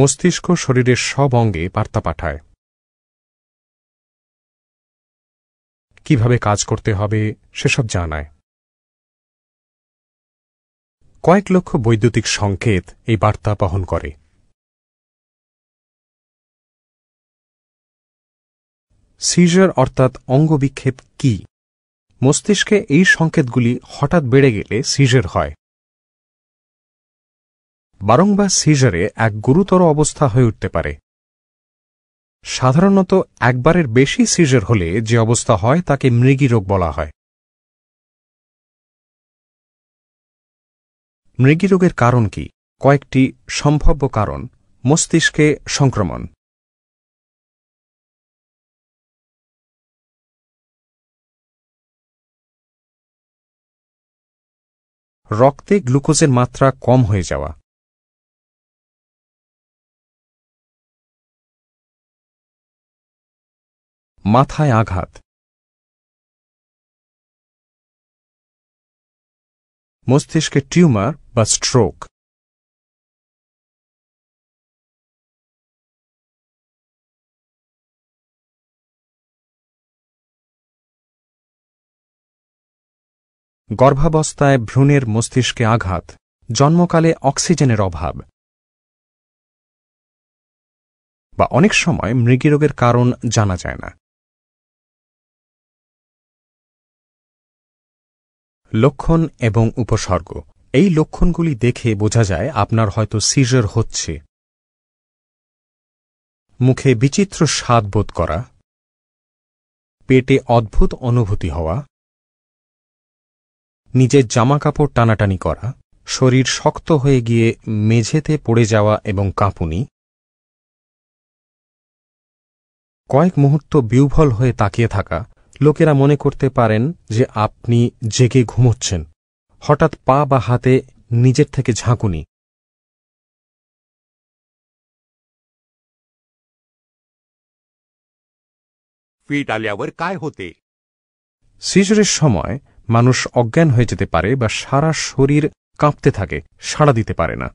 মস্তিষ্ক শরীরের সব অঙ্গে বার্তা পাঠায় কিভাবে কাজ করতে হবে সেসব জানায় কয়েক লক্ষ বৈদ্যুতিক সংকেত এই বার্তা বহন করে সিজার অর্থাৎ অঙ্গবিক্ষেপ কি মস্তিষ্কে এই সংকেতগুলি হঠাৎ বেড়ে গেলে সিজার হয় বারংবার সিজারে এক গুরুতর অবস্থা হয়ে উঠতে পারে সাধারণত একবারের বেশি সিজার হলে যে অবস্থা হয় তাকে মৃগী রোগ বলা হয় মৃগী রোগের কারণ কি কয়েকটি সম্ভাব্য কারণ মস্তিষ্কে সংক্রমণ রক্তে গ্লুকোজের মাত্রা কম হয়ে যাওয়া মাথায় আঘাত মস্তিষ্কে টিউমার বা স্ট্রোক গর্ভাবস্থায় ভ্রূণের মস্তিষ্কে আঘাত জন্মকালে অক্সিজেনের অভাব বা অনেক সময় মৃগীরোগের কারণ জানা যায় না লক্ষণ এবং উপসর্গ এই লক্ষণগুলি দেখে বোঝা যায় আপনার হয়তো সিজার হচ্ছে মুখে বিচিত্র স্বাদ বোধ করা পেটে অদ্ভুত অনুভূতি হওয়া নিজের জামাকাপড় টানাটানি করা শরীর শক্ত হয়ে গিয়ে মেঝেতে পড়ে যাওয়া এবং কাঁপুনি কয়েক মুহূর্ত বিউভল হয়ে তাকিয়ে থাকা লোকেরা মনে করতে পারেন যে আপনি জেগে ঘুমোচ্ছেন হঠাৎ পা বা হাতে নিজের থেকে ঝাঁকুনি ফিট কায় সিজরের সময় মানুষ অজ্ঞান হয়ে যেতে পারে বা সারা শরীর কাঁপতে থাকে সাড়া দিতে পারে না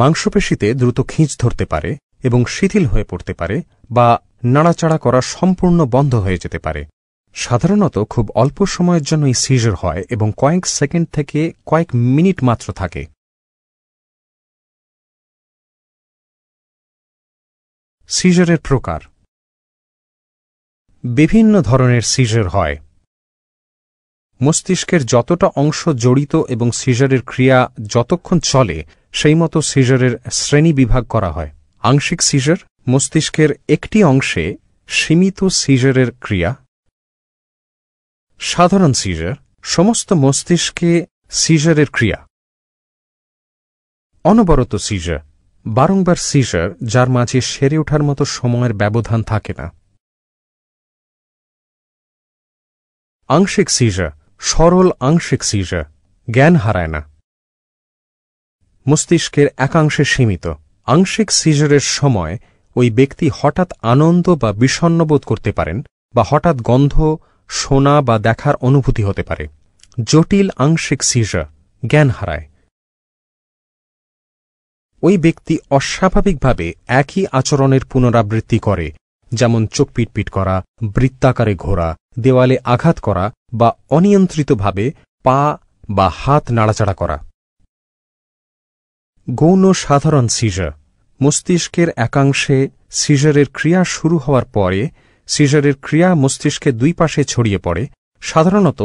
মাংসপেশিতে দ্রুত খিঁচ ধরতে পারে এবং শিথিল হয়ে পড়তে পারে বা নাড়াচাড়া করা সম্পূর্ণ বন্ধ হয়ে যেতে পারে সাধারণত খুব অল্প সময়ের জন্যই সিজার হয় এবং কয়েক সেকেন্ড থেকে কয়েক মিনিট মাত্র থাকে সিজারের প্রকার বিভিন্ন ধরনের সিজার হয় মস্তিষ্কের যতটা অংশ জড়িত এবং সিজারের ক্রিয়া যতক্ষণ চলে সেই মতো সিজারের শ্রেণী বিভাগ করা হয় আংশিক সিজার মস্তিষ্কের একটি অংশে সীমিত সিজারের ক্রিয়া সাধারণ সিজার সমস্ত মস্তিষ্কে সিজারের ক্রিয়া অনবরত সিজার বারংবার সিজার যার মাঝে সেরে ওঠার মতো সময়ের ব্যবধান থাকে না আংশিক সিজার সরল আংশিক সিজার জ্ঞান হারায় না মস্তিষ্কের একাংশে সীমিত আংশিক সিজারের সময় ওই ব্যক্তি হঠাৎ আনন্দ বা বিষণ্নবোধ করতে পারেন বা হঠাৎ গন্ধ শোনা বা দেখার অনুভূতি হতে পারে জটিল আংশিক সিজা জ্ঞান হারায় ওই ব্যক্তি অস্বাভাবিকভাবে একই আচরণের পুনরাবৃত্তি করে যেমন চোখ পিটপিট করা বৃত্তাকারে ঘোরা দেওয়ালে আঘাত করা বা অনিয়ন্ত্রিতভাবে পা বা হাত নাড়াচাড়া করা গৌণ সাধারণ সিজার মস্তিষ্কের একাংশে সিজারের ক্রিয়া শুরু হওয়ার পরে সিজারের ক্রিয়া মস্তিষ্কে দুই পাশে ছড়িয়ে পড়ে সাধারণত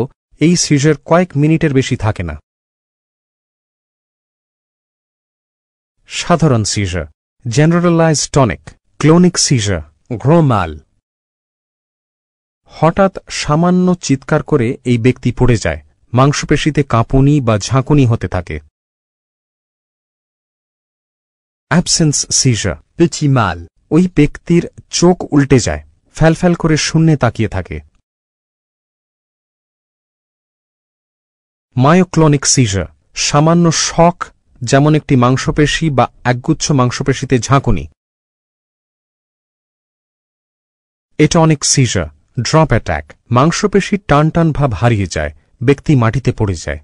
এই সিজার কয়েক মিনিটের বেশি থাকে না সাধারণ seizure generalize tonic clonic seizure গ্রোমাল হঠাৎ সামান্য চিৎকার করে এই ব্যক্তি পড়ে যায় মাংসপেশিতে কাঁপুনি বা ঝাঁকুনি হতে থাকে অ্যাবসেন্স সিজার পিচিমাল ওই ব্যক্তির চোখ উল্টে যায় ফ্যালফ্যাল করে শূন্যে তাকিয়ে থাকে মায়োক্লনিক সিজার সামান্য শখ যেমন একটি মাংসপেশি বা একগুচ্ছ মাংসপেশিতে ঝাঁকুনি এটনিক সিজার ড্রপ অ্যাট্যাক মাংসপেশি টান টান ভাব হারিয়ে যায় ব্যক্তি মাটিতে পড়ে যায়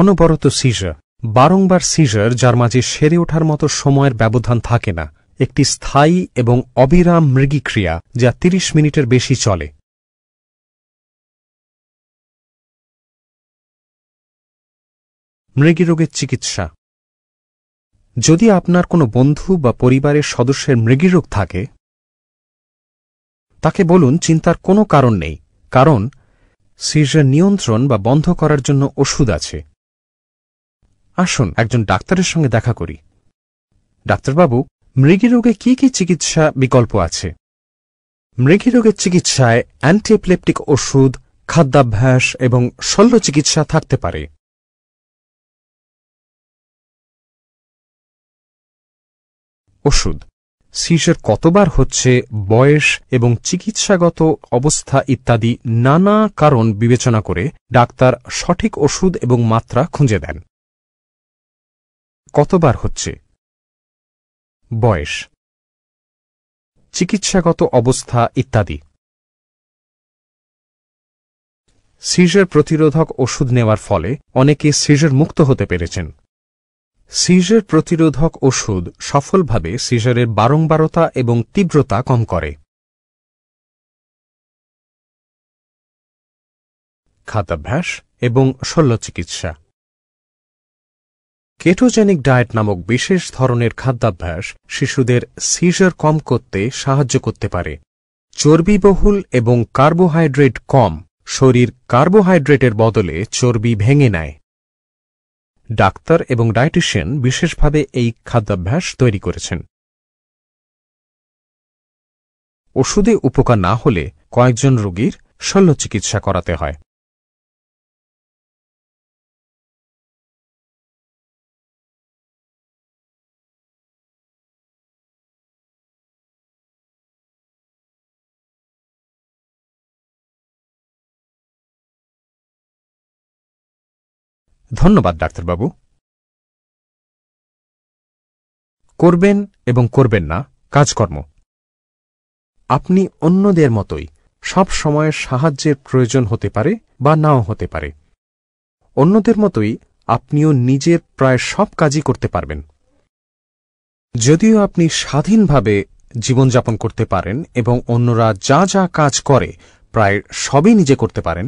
অনবরত সিজার বারংবার সিজার যার মাঝে সেরে ওঠার মতো সময়ের ব্যবধান থাকে না একটি স্থায়ী এবং অবিরাম মৃগিক্রিয়া যা ৩০ মিনিটের বেশি চলে মৃগীরোগের চিকিৎসা যদি আপনার কোনো বন্ধু বা পরিবারের সদস্যের মৃগীরোগ থাকে তাকে বলুন চিন্তার কোনো কারণ নেই কারণ সিজার নিয়ন্ত্রণ বা বন্ধ করার জন্য ওষুধ আছে আসুন একজন ডাক্তারের সঙ্গে দেখা করি ডাক্তারবাবু মৃগী রোগে কি কি চিকিৎসা বিকল্প আছে মৃগী রোগের চিকিৎসায় অ্যান্টিএপিলেপটিক ওষুধ খাদ্যাভ্যাস এবং শল্য চিকিৎসা থাকতে পারে ওষুধ সিজের কতবার হচ্ছে বয়স এবং চিকিৎসাগত অবস্থা ইত্যাদি নানা কারণ বিবেচনা করে ডাক্তার সঠিক ওষুধ এবং মাত্রা খুঁজে দেন কতবার হচ্ছে বয়স চিকিৎসাগত অবস্থা ইত্যাদি সিজার প্রতিরোধক ওষুধ নেওয়ার ফলে অনেকে সিজার মুক্ত হতে পেরেছেন সিজার প্রতিরোধক ওষুধ সফলভাবে সিজারের বারংবারতা এবং তীব্রতা কম করে খাদ্যাভ্যাস এবং শল্য চিকিৎসা কেটোজেনিক ডায়েট নামক বিশেষ ধরনের খাদ্যাভ্যাস শিশুদের সিজার কম করতে সাহায্য করতে পারে চর্বিবহুল এবং কার্বোহাইড্রেট কম শরীর কার্বোহাইড্রেটের বদলে চর্বি ভেঙে নেয় ডাক্তার এবং ডায়েটিশিয়ান বিশেষভাবে এই খাদ্যাভ্যাস তৈরি করেছেন ওষুধে উপকার না হলে কয়েকজন রোগীর শল্য চিকিৎসা করাতে হয় ধন্যবাদ ডাক্তারবাবু করবেন এবং করবেন না কাজকর্ম আপনি অন্যদের মতোই সব সময় সাহায্যের প্রয়োজন হতে পারে বা নাও হতে পারে অন্যদের মতোই আপনিও নিজের প্রায় সব কাজই করতে পারবেন যদিও আপনি স্বাধীনভাবে জীবনযাপন করতে পারেন এবং অন্যরা যা যা কাজ করে প্রায় সবই নিজে করতে পারেন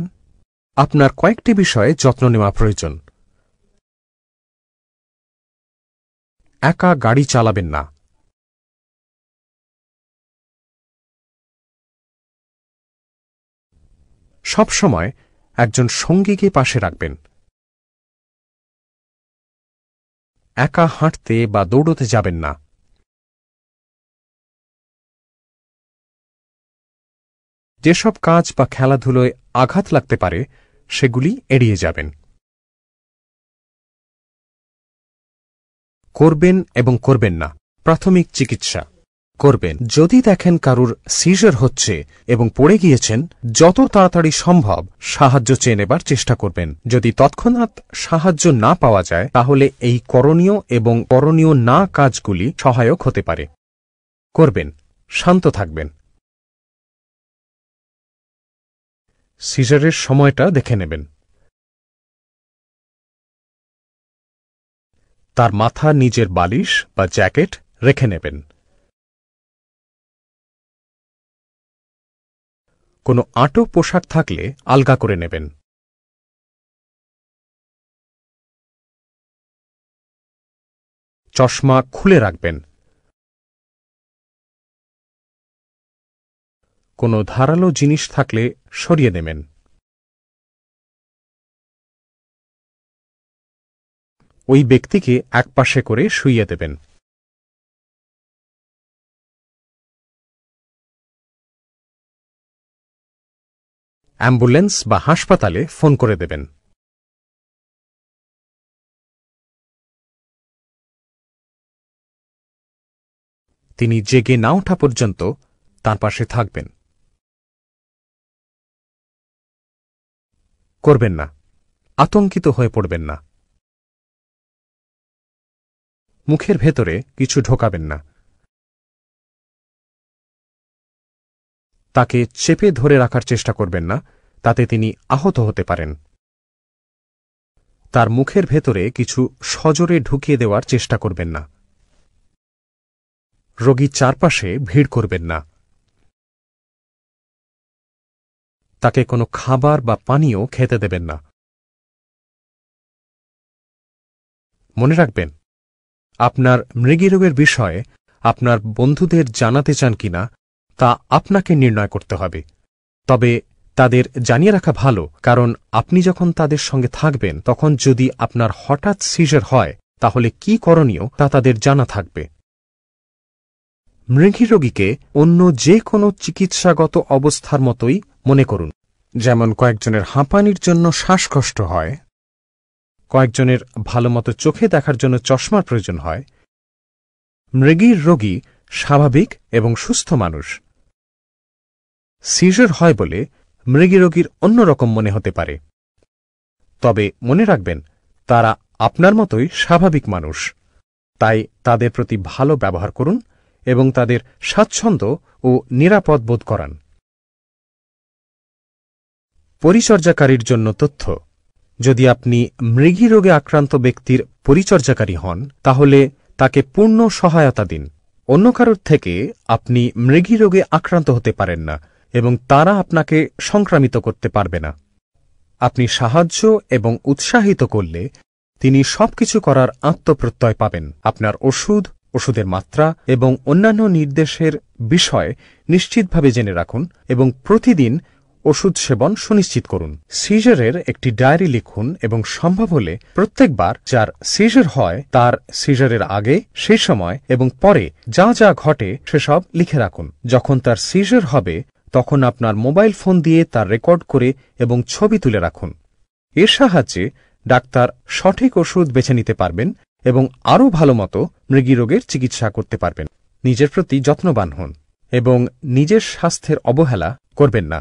আপনার কয়েকটি বিষয়ে যত্ন নেওয়া প্রয়োজন একা গাড়ি চালাবেন না সবসময় একজন সঙ্গীকে পাশে রাখবেন একা হাঁটতে বা দৌড়তে যাবেন না যেসব কাজ বা খেলাধুলোয় আঘাত লাগতে পারে সেগুলি এড়িয়ে যাবেন করবেন এবং করবেন না প্রাথমিক চিকিৎসা করবেন যদি দেখেন কারুর সিজার হচ্ছে এবং পড়ে গিয়েছেন যত তাড়াতাড়ি সম্ভব সাহায্য চেয়ে নেবার চেষ্টা করবেন যদি তৎক্ষণাৎ সাহায্য না পাওয়া যায় তাহলে এই করণীয় এবং করণীয় না কাজগুলি সহায়ক হতে পারে করবেন শান্ত থাকবেন সিজারের সময়টা দেখে নেবেন তার মাথা নিজের বালিশ বা জ্যাকেট রেখে নেবেন কোনো আটো পোশাক থাকলে আলগা করে নেবেন চশমা খুলে রাখবেন কোনো ধারালো জিনিস থাকলে সরিয়ে নেবেন ওই ব্যক্তিকে একপাশে করে শুইয়ে দেবেন অ্যাম্বুলেন্স বা হাসপাতালে ফোন করে দেবেন তিনি জেগে না ওঠা পর্যন্ত তার পাশে থাকবেন করবেন না আতঙ্কিত হয়ে পড়বেন না মুখের ভেতরে কিছু ঢোকাবেন না তাকে চেপে ধরে রাখার চেষ্টা করবেন না তাতে তিনি আহত হতে পারেন তার মুখের ভেতরে কিছু সজরে ঢুকিয়ে দেওয়ার চেষ্টা করবেন না রোগী চারপাশে ভিড় করবেন না তাকে কোনো খাবার বা পানীয় খেতে দেবেন না মনে রাখবেন আপনার মৃগীরোগের বিষয়ে আপনার বন্ধুদের জানাতে চান কিনা তা আপনাকে নির্ণয় করতে হবে তবে তাদের জানিয়ে রাখা ভালো কারণ আপনি যখন তাদের সঙ্গে থাকবেন তখন যদি আপনার হঠাৎ সিজার হয় তাহলে কি করণীয় তা তাদের জানা থাকবে মৃগীরোগীকে রোগীকে অন্য যে কোনো চিকিৎসাগত অবস্থার মতোই মনে করুন যেমন কয়েকজনের হাঁপানির জন্য শ্বাসকষ্ট হয় কয়েকজনের ভালোমতো চোখে দেখার জন্য চশমার প্রয়োজন হয় মৃগীর রোগী স্বাভাবিক এবং সুস্থ মানুষ সিজার হয় বলে মৃগী রোগীর অন্যরকম মনে হতে পারে তবে মনে রাখবেন তারা আপনার মতোই স্বাভাবিক মানুষ তাই তাদের প্রতি ভালো ব্যবহার করুন এবং তাদের স্বাচ্ছন্দ্য ও নিরাপদ বোধ করান পরিচর্যাকারীর জন্য তথ্য যদি আপনি মৃগী রোগে আক্রান্ত ব্যক্তির পরিচর্যাকারী হন তাহলে তাকে পূর্ণ সহায়তা দিন অন্য কারোর থেকে আপনি মৃগী রোগে আক্রান্ত হতে পারেন না এবং তারা আপনাকে সংক্রামিত করতে পারবে না আপনি সাহায্য এবং উৎসাহিত করলে তিনি সবকিছু করার আত্মপ্রত্যয় পাবেন আপনার ওষুধ ওষুধের মাত্রা এবং অন্যান্য নির্দেশের বিষয় নিশ্চিতভাবে জেনে রাখুন এবং প্রতিদিন ওষুধ সেবন সুনিশ্চিত করুন সিজারের একটি ডায়েরি লিখুন এবং সম্ভব হলে প্রত্যেকবার যার সিজার হয় তার সিজারের আগে সে সময় এবং পরে যা যা ঘটে সেসব লিখে রাখুন যখন তার সিজার হবে তখন আপনার মোবাইল ফোন দিয়ে তার রেকর্ড করে এবং ছবি তুলে রাখুন এর সাহায্যে ডাক্তার সঠিক ওষুধ বেছে নিতে পারবেন এবং আরও ভালো মতো মৃগী রোগের চিকিৎসা করতে পারবেন নিজের প্রতি যত্নবান হন এবং নিজের স্বাস্থ্যের অবহেলা করবেন না